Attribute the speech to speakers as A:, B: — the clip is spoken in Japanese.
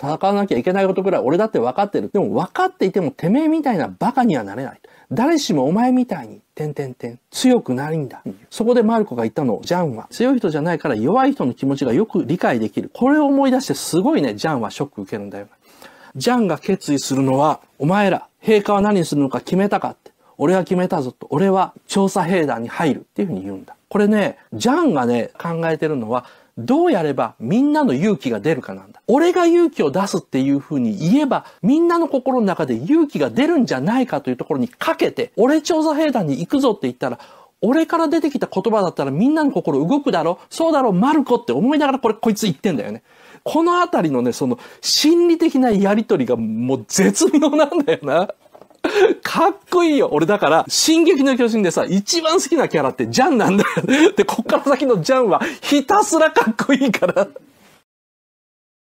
A: 戦わなきゃいけないことぐらい俺だって分かってる。でも分かっていてもてめえみたいなバカにはなれない。誰しもお前みたいに、てんてんてん、強くないんだ。そこでマルコが言ったのジャンは、強い人じゃないから弱い人の気持ちがよく理解できる。これを思い出してすごいね、ジャンはショック受けるんだよ、ジャンが決意するのは、お前ら、陛下は何するのか決めたかって。俺は決めたぞと。俺は調査兵団に入るっていうふうに言うんだ。これね、ジャンがね、考えてるのは、どうやればみんなの勇気が出るかなんだ。俺が勇気を出すっていうふうに言えば、みんなの心の中で勇気が出るんじゃないかというところにかけて、俺調査兵団に行くぞって言ったら、俺から出てきた言葉だったらみんなの心動くだろそうだろマルコって思いながらこれこいつ言ってんだよね。このあたりのね、その
B: 心理的なやりとりがもう絶妙なんだよな。かっこいいよ。俺だから、進撃の巨人でさ、一番好きなキャラってジャンなんだよ。で、こっから先のジャンはひたすらかっこいいから